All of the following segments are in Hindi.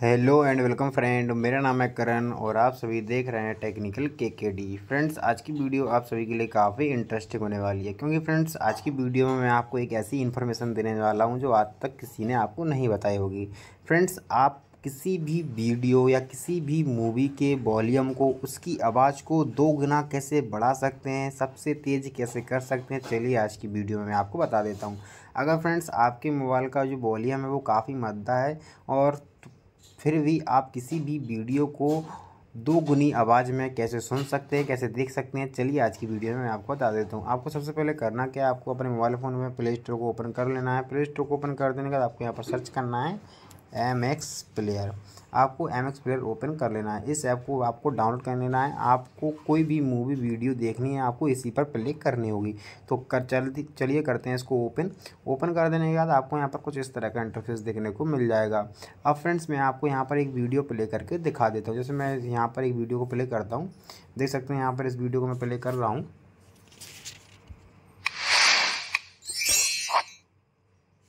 हेलो एंड वेलकम फ्रेंड मेरा नाम है करण और आप सभी देख रहे हैं टेक्निकल के के डी फ्रेंड्स आज की वीडियो आप सभी के लिए काफ़ी इंटरेस्टिंग होने वाली है क्योंकि फ्रेंड्स आज की वीडियो में मैं आपको एक ऐसी इन्फॉर्मेशन देने वाला हूं जो आज तक किसी ने आपको नहीं बताई होगी फ्रेंड्स आप किसी भी वीडियो या किसी भी मूवी के वॉल्यूम को उसकी आवाज़ को दो गुना कैसे बढ़ा सकते हैं सबसे तेज़ कैसे कर सकते हैं चलिए आज की वीडियो में मैं आपको बता देता हूँ अगर फ्रेंड्स आपके मोबाइल का जो वॉल्यूम है वो काफ़ी मद्दा है और फिर भी आप किसी भी वीडियो को दो गुनी आवाज़ में कैसे सुन सकते हैं कैसे देख सकते हैं चलिए आज की वीडियो में मैं आपको बता देता हूँ आपको सबसे पहले करना क्या है आपको अपने मोबाइल फ़ोन में प्ले स्टोर को ओपन कर लेना है प्ले स्टोर को ओपन कर देने के बाद आपको यहाँ पर सर्च करना है एम एक्स प्लेयर आपको एम एक्स प्लेयर ओपन कर लेना है इस ऐप को आपको डाउनलोड कर लेना है आपको कोई भी मूवी वीडियो देखनी है आपको इसी पर प्ले करनी होगी तो कर चलती चलिए करते हैं इसको ओपन ओपन कर देने के बाद आपको यहाँ पर कुछ इस तरह का इंटरफेस देखने को मिल जाएगा अब फ्रेंड्स मैं आपको यहाँ पर एक वीडियो प्ले करके दिखा देता हूँ जैसे मैं यहाँ पर एक वीडियो को प्ले करता हूँ देख सकते हैं यहाँ पर इस वीडियो को मैं प्ले कर रहा हूँ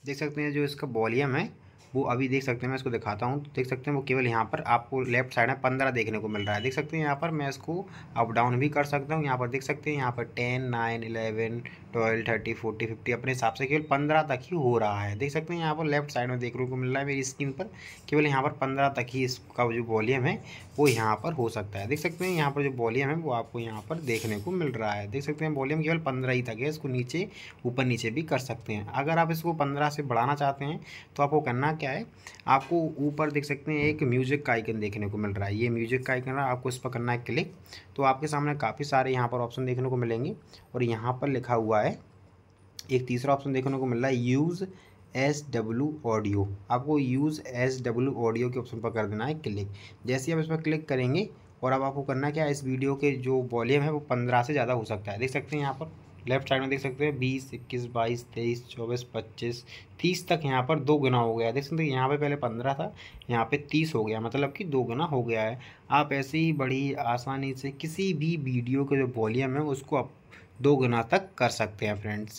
देख सकते हैं जो इसका वॉल्यूम है वो अभी देख सकते हैं मैं इसको दिखाता हूँ देख सकते हैं वो केवल यहाँ पर आपको लेफ्ट साइड में पंद्रह देखने को मिल रहा है देख सकते हैं यहाँ पर मैं इसको अप डाउन भी कर सकता हूँ यहाँ पर देख सकते हैं यहाँ पर ten nine eleven twelve thirty forty fifty अपने हिसाब से केवल पंद्रह तक ही हो रहा है देख सकते हैं यहाँ पर लेफ्ट साइड में देखने को मिल रहा है मेरी स्क्रीन पर केवल यहाँ पर पंद्रह तक ही इसका जो वॉल्यूम है वो यहाँ पर हो सकता है देख सकते हैं यहाँ पर जो वॉल्यूम है वो आपको यहाँ पर देखने को मिल रहा है देख सकते हैं वॉल्यूम केवल पंद्रह ही तक है इसको नीचे ऊपर नीचे भी कर सकते हैं अगर आप इसको पंद्रह से बढ़ाना चाहते हैं तो आपको करना क्या है आपको ऊपर देख सकते हैं एक म्यूज़िक का आइकन देखने को मिल रहा है ये म्यूज़िक का आइकन है आपको इस पर करना है क्लिक तो आपके सामने काफ़ी सारे यहाँ पर ऑप्शन देखने को मिलेंगे और यहाँ पर लिखा हुआ है एक तीसरा ऑप्शन देखने को मिल रहा है यूज़ एस डब्ल्यू ऑडियो आपको यूज़ एस डब्ल्यू ऑडियो के ऑप्शन पर कर देना है क्लिक जैसे ही आप इस पर क्लिक करेंगे और अब आपको करना क्या है इस वीडियो के जो वॉल्यूम है वो पंद्रह से ज़्यादा हो सकता है देख सकते हैं यहाँ पर लेफ्ट साइड में देख सकते हैं बीस इक्कीस बाईस तेईस चौबीस पच्चीस तीस तक यहाँ पर दो गुना हो गया देख सकते हैं यहाँ पे पहले पंद्रह था यहाँ पे तीस हो गया मतलब कि दो गुना हो गया है आप ऐसे ही बड़ी आसानी से किसी भी वीडियो का जो वॉल्यूम है उसको आप दो गुना तक कर सकते हैं फ्रेंड्स